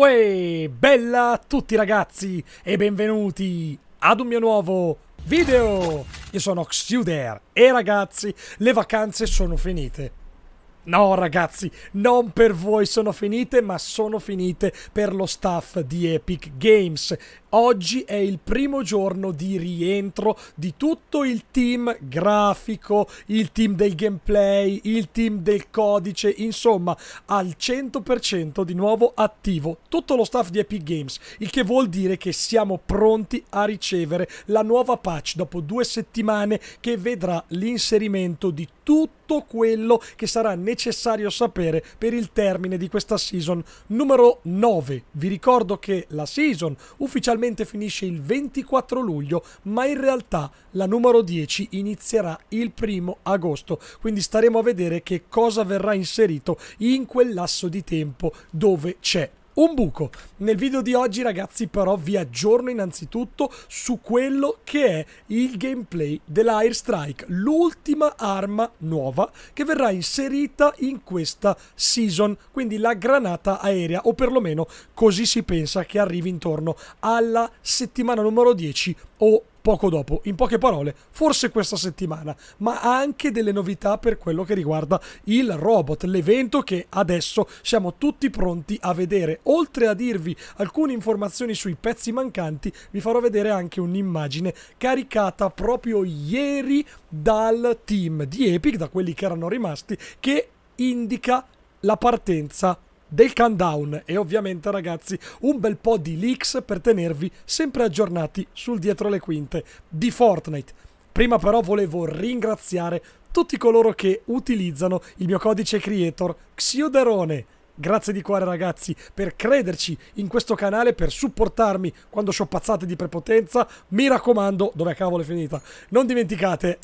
Uè, bella a tutti ragazzi e benvenuti ad un mio nuovo video! Io sono Xuder e ragazzi, le vacanze sono finite. No ragazzi, non per voi sono finite, ma sono finite per lo staff di Epic Games. Oggi è il primo giorno di rientro di tutto il team grafico, il team del gameplay, il team del codice, insomma al 100% di nuovo attivo tutto lo staff di Epic Games, il che vuol dire che siamo pronti a ricevere la nuova patch dopo due settimane che vedrà l'inserimento di tutto quello che sarà necessario sapere per il termine di questa season numero 9. Vi ricordo che la season ufficialmente finisce il 24 luglio, ma in realtà la numero 10 inizierà il primo agosto, quindi staremo a vedere che cosa verrà inserito in quel lasso di tempo dove c'è un buco. Nel video di oggi ragazzi però vi aggiorno innanzitutto su quello che è il gameplay dell'Airstrike, l'ultima arma nuova che verrà inserita in questa season, quindi la granata aerea o perlomeno così si pensa che arrivi intorno alla settimana numero 10 o poco dopo. In poche parole, forse questa settimana, ma anche delle novità per quello che riguarda il robot, l'evento che adesso siamo tutti pronti a vedere. Oltre a dirvi alcune informazioni sui pezzi mancanti, vi farò vedere anche un'immagine caricata proprio ieri dal team di Epic, da quelli che erano rimasti, che indica la partenza del countdown e ovviamente ragazzi un bel po' di leaks per tenervi sempre aggiornati sul dietro le quinte di Fortnite. Prima però volevo ringraziare tutti coloro che utilizzano il mio codice creator Xioderone. Grazie di cuore ragazzi per crederci in questo canale, per supportarmi quando ho pazzate di prepotenza. Mi raccomando, dove cavolo è finita? Non dimenticate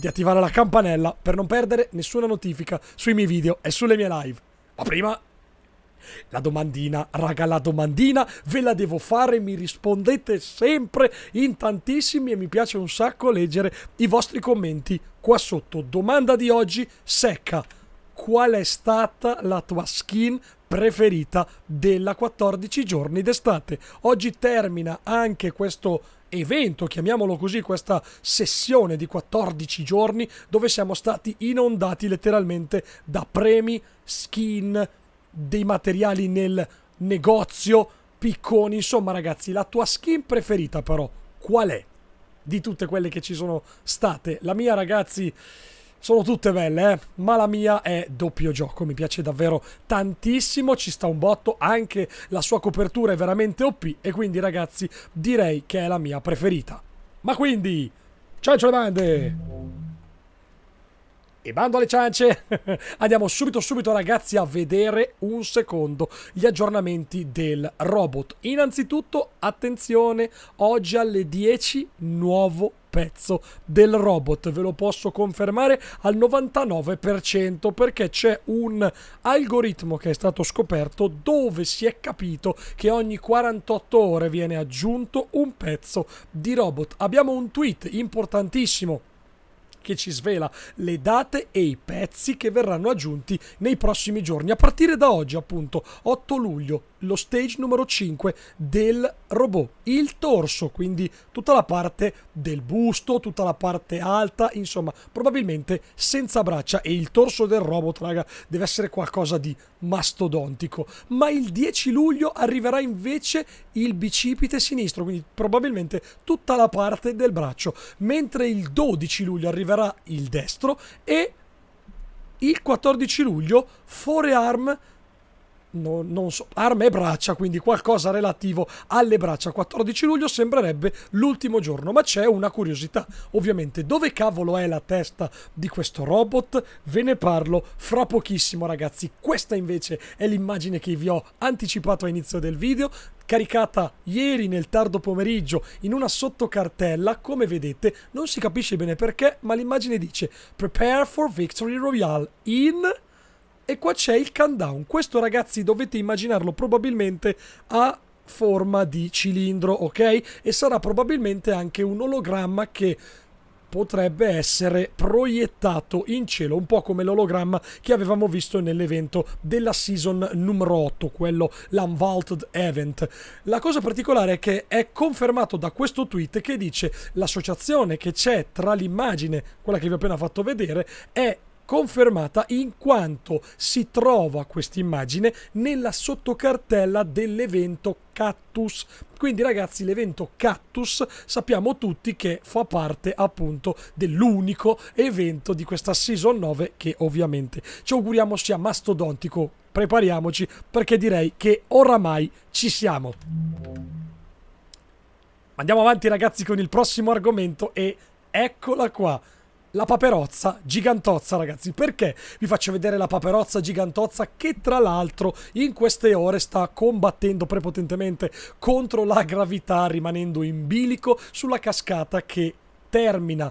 di attivare la campanella per non perdere nessuna notifica sui miei video e sulle mie live. Ma prima la domandina, raga, la domandina ve la devo fare, mi rispondete sempre in tantissimi e mi piace un sacco leggere i vostri commenti qua sotto. Domanda di oggi secca. Qual è stata la tua skin preferita della 14 giorni d'estate? Oggi termina anche questo evento, chiamiamolo così, questa sessione di 14 giorni dove siamo stati inondati letteralmente da premi, skin, dei materiali nel negozio, picconi, insomma ragazzi, la tua skin preferita però qual è? Di tutte quelle che ci sono state, la mia ragazzi sono tutte belle, eh? ma la mia è doppio gioco, mi piace davvero tantissimo, ci sta un botto, anche la sua copertura è veramente OP e quindi ragazzi direi che è la mia preferita. Ma quindi, ciao ciao le bande! E bando alle ciance! Andiamo subito subito ragazzi a vedere un secondo gli aggiornamenti del robot. Innanzitutto, attenzione, oggi alle 10 nuovo pezzo del robot, ve lo posso confermare al 99% perché c'è un algoritmo che è stato scoperto dove si è capito che ogni 48 ore viene aggiunto un pezzo di robot. Abbiamo un tweet importantissimo che ci svela le date e i pezzi che verranno aggiunti nei prossimi giorni, a partire da oggi appunto, 8 luglio lo stage numero 5 del robot, il torso, quindi tutta la parte del busto, tutta la parte alta, insomma, probabilmente senza braccia e il torso del robot, raga, deve essere qualcosa di mastodontico. Ma il 10 luglio arriverà invece il bicipite sinistro, quindi probabilmente tutta la parte del braccio, mentre il 12 luglio arriverà il destro e il 14 luglio forearm no, non so, arma e braccia, quindi qualcosa relativo alle braccia. 14 luglio sembrerebbe l'ultimo giorno, ma c'è una curiosità. Ovviamente, dove cavolo è la testa di questo robot? Ve ne parlo fra pochissimo, ragazzi. Questa invece è l'immagine che vi ho anticipato all'inizio del video caricata ieri nel tardo pomeriggio in una sottocartella, come vedete non si capisce bene perché, ma l'immagine dice Prepare for Victory Royale in e qua c'è il countdown. Questo ragazzi dovete immaginarlo probabilmente a forma di cilindro, ok? E sarà probabilmente anche un ologramma che potrebbe essere proiettato in cielo, un po' come l'ologramma che avevamo visto nell'evento della season numero 8, quello l'Unvaulted Event. La cosa particolare è che è confermato da questo tweet che dice l'associazione che c'è tra l'immagine, quella che vi ho appena fatto vedere, è confermata in quanto si trova questa immagine nella sottocartella dell'evento Cactus. Quindi ragazzi l'evento Cactus sappiamo tutti che fa parte appunto dell'unico evento di questa season 9 che ovviamente ci auguriamo sia mastodontico. Prepariamoci perché direi che oramai ci siamo. Andiamo avanti ragazzi con il prossimo argomento e eccola qua la paperozza gigantozza, ragazzi. Perché vi faccio vedere la paperozza gigantozza che tra l'altro in queste ore sta combattendo prepotentemente contro la gravità rimanendo in bilico sulla cascata che termina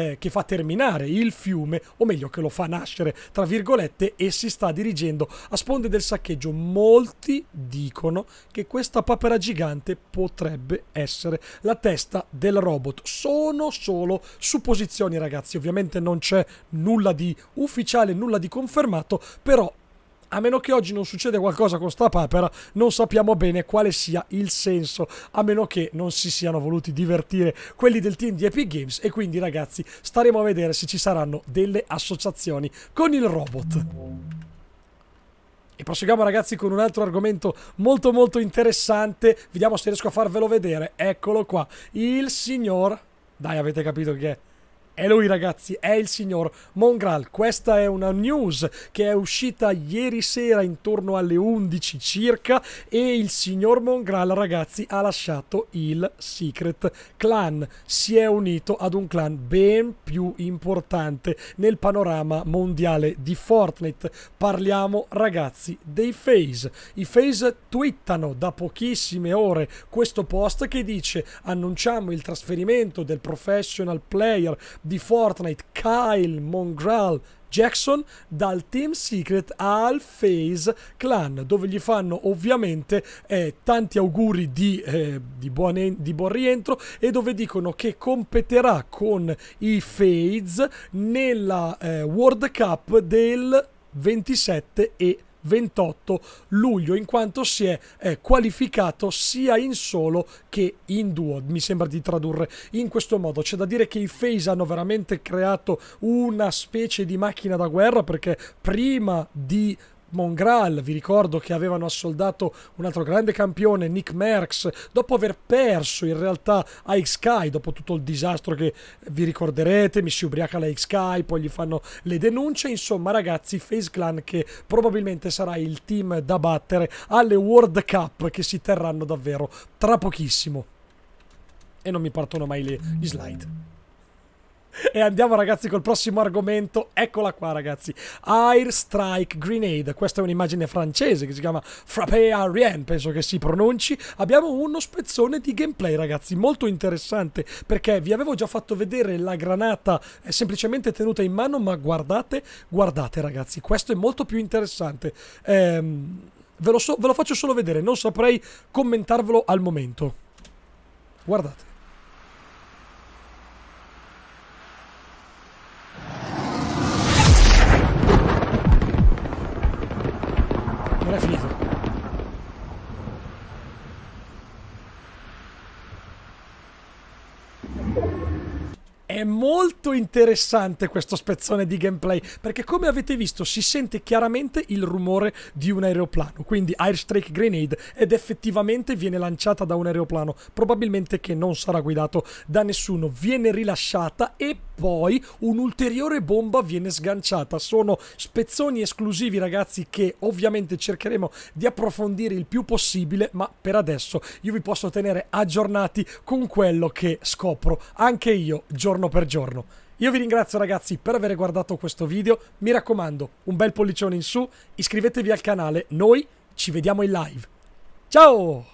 eh, che fa terminare il fiume, o meglio che lo fa nascere, tra virgolette, e si sta dirigendo a sponde del saccheggio. Molti dicono che questa papera gigante potrebbe essere la testa del robot. Sono solo supposizioni, ragazzi. Ovviamente non c'è nulla di ufficiale, nulla di confermato, però a meno che oggi non succeda qualcosa con sta papera, non sappiamo bene quale sia il senso, a meno che non si siano voluti divertire quelli del team di Epic Games e quindi ragazzi staremo a vedere se ci saranno delle associazioni con il robot. E proseguiamo ragazzi con un altro argomento molto molto interessante, vediamo se riesco a farvelo vedere, eccolo qua, il signor... Dai avete capito chi è? È lui ragazzi, è il signor Mongral. Questa è una news che è uscita ieri sera intorno alle 11 circa e il signor Mongral ragazzi ha lasciato il Secret Clan. Si è unito ad un clan ben più importante nel panorama mondiale di Fortnite. Parliamo ragazzi dei FaZe. I FaZe twittano da pochissime ore questo post che dice annunciamo il trasferimento del professional player di Fortnite Kyle Mongral Jackson dal Team Secret al FaZe Clan, dove gli fanno ovviamente eh, tanti auguri di, eh, di, buon en- di, buon rientro e dove dicono che competerà con i FaZe nella eh, World Cup del 27 e 28 luglio in quanto si è eh, qualificato sia in solo che in duo, mi sembra di tradurre in questo modo. C'è da dire che i FaZe hanno veramente creato una specie di macchina da guerra perché prima di Mongral, vi ricordo che avevano assoldato un altro grande campione, Nick Merckx, dopo aver perso in realtà a X-Sky, dopo tutto il disastro che vi ricorderete, mi si ubriaca la X-Sky, poi gli fanno le denunce, insomma ragazzi, Face Clan che probabilmente sarà il team da battere alle World Cup che si terranno davvero tra pochissimo. E non mi partono mai le, gli slide. E andiamo ragazzi col prossimo argomento. Eccola qua ragazzi. Air Strike Grenade. Questa è un'immagine francese che si chiama Frappe Ariane, penso che si pronunci. Abbiamo uno spezzone di gameplay ragazzi, molto interessante perché vi avevo già fatto vedere la granata eh, semplicemente tenuta in mano, ma guardate, guardate ragazzi, questo è molto più interessante. Ehm, ve, lo so, ve lo faccio solo vedere, non saprei commentarvelo al momento. Guardate. È molto interessante questo spezzone di gameplay perché come avete visto si sente chiaramente il rumore di un aeroplano, quindi Airstrike Grenade ed effettivamente viene lanciata da un aeroplano, probabilmente che non sarà guidato da nessuno, viene rilasciata e poi un'ulteriore bomba viene sganciata. Sono spezzoni esclusivi, ragazzi, che ovviamente cercheremo di approfondire il più possibile, ma per adesso io vi posso tenere aggiornati con quello che scopro anche io giorno per giorno. Io vi ringrazio ragazzi per aver guardato questo video, mi raccomando un bel pollicione in su, iscrivetevi al canale, noi ci vediamo in live. Ciao!